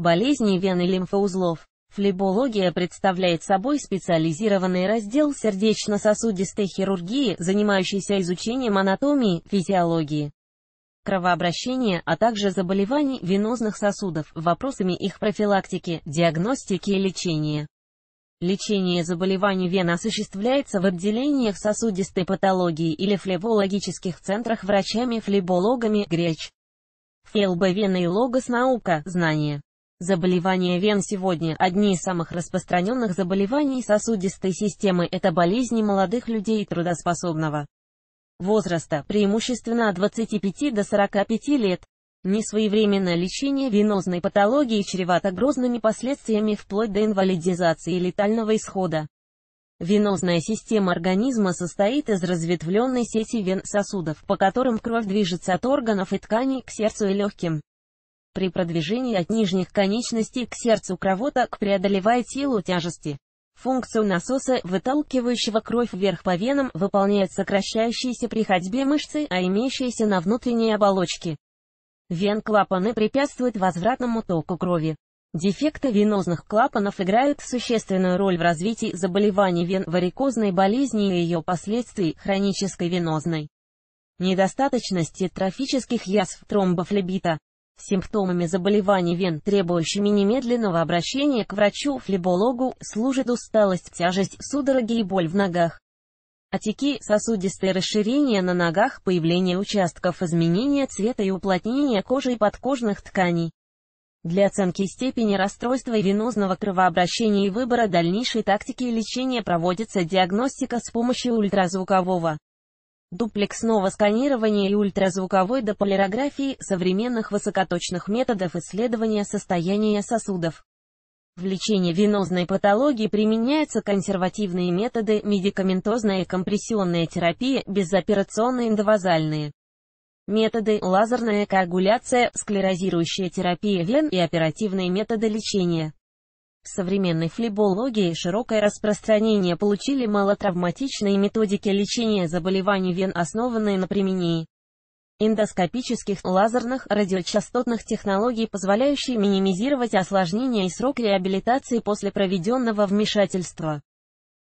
болезни вен и лимфоузлов. Флебология представляет собой специализированный раздел сердечно-сосудистой хирургии, занимающийся изучением анатомии, физиологии, кровообращения, а также заболеваний венозных сосудов, вопросами их профилактики, диагностики и лечения. Лечение заболеваний вен осуществляется в отделениях сосудистой патологии или флебологических центрах врачами-флебологами ГРЕЧ. ФЛБ «Вена и логос. Наука. Знание». Заболевания вен сегодня одни из самых распространенных заболеваний сосудистой системы – это болезни молодых людей трудоспособного возраста, преимущественно от 25 до 45 лет. Несвоевременное лечение венозной патологии чревато грозными последствиями вплоть до инвалидизации и летального исхода. Венозная система организма состоит из разветвленной сети вен сосудов, по которым кровь движется от органов и тканей к сердцу и легким. При продвижении от нижних конечностей к сердцу кровоток преодолевает силу тяжести. Функцию насоса, выталкивающего кровь вверх по венам, выполняет сокращающиеся при ходьбе мышцы, а имеющиеся на внутренней оболочке. Вен-клапаны препятствуют возвратному току крови. Дефекты венозных клапанов играют существенную роль в развитии заболеваний вен варикозной болезни и ее последствий хронической венозной недостаточности трофических язв тромбофлебита. Симптомами заболеваний вен, требующими немедленного обращения к врачу-флебологу, служит усталость, тяжесть, судороги и боль в ногах. Отеки, сосудистые расширения на ногах, появление участков изменения цвета и уплотнение кожи и подкожных тканей. Для оценки степени расстройства и венозного кровообращения и выбора дальнейшей тактики лечения проводится диагностика с помощью ультразвукового дуплексного сканирования и ультразвуковой дополярографии современных высокоточных методов исследования состояния сосудов. В лечении венозной патологии применяются консервативные методы, медикаментозная и компрессионная терапия, безоперационные эндовазальные методы, лазерная коагуляция, склерозирующая терапия вен и оперативные методы лечения. В современной флебологии широкое распространение получили малотравматичные методики лечения заболеваний вен, основанные на применении эндоскопических, лазерных, радиочастотных технологий, позволяющие минимизировать осложнения и срок реабилитации после проведенного вмешательства.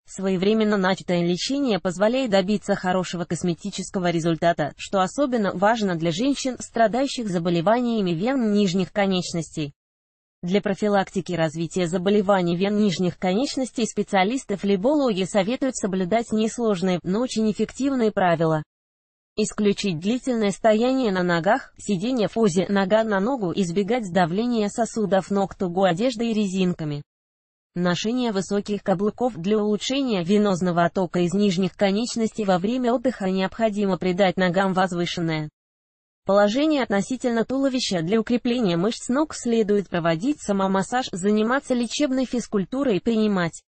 Своевременно начатое лечение позволяет добиться хорошего косметического результата, что особенно важно для женщин, страдающих заболеваниями вен нижних конечностей. Для профилактики развития заболеваний вен нижних конечностей специалисты-флебологи советуют соблюдать несложные, но очень эффективные правила. Исключить длительное стояние на ногах, сидение в позе нога на ногу, избегать сдавления сосудов ног тугой одеждой и резинками. Ношение высоких каблуков для улучшения венозного оттока из нижних конечностей во время отдыха необходимо придать ногам возвышенное Положение относительно туловища для укрепления мышц ног следует проводить самомассаж, заниматься лечебной физкультурой, и принимать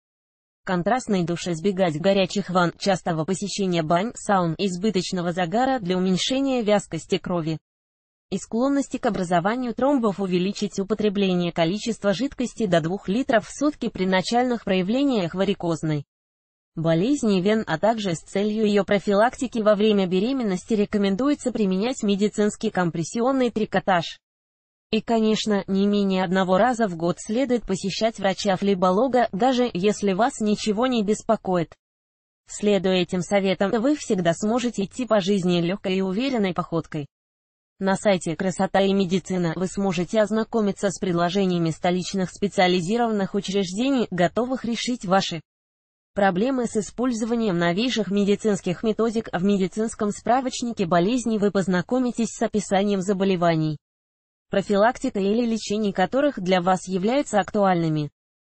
контрастный душ, избегать горячих ванн, частого посещения бань, саун, избыточного загара для уменьшения вязкости крови и склонности к образованию тромбов увеличить употребление количества жидкости до 2 литров в сутки при начальных проявлениях варикозной болезни вен, а также с целью ее профилактики во время беременности рекомендуется применять медицинский компрессионный трикотаж. И, конечно, не менее одного раза в год следует посещать врача-флеболога, даже если вас ничего не беспокоит. Следуя этим советам, вы всегда сможете идти по жизни легкой и уверенной походкой. На сайте «Красота и медицина» вы сможете ознакомиться с предложениями столичных специализированных учреждений, готовых решить ваши Проблемы с использованием новейших медицинских методик в медицинском справочнике болезней вы познакомитесь с описанием заболеваний, профилактика или лечение которых для вас являются актуальными.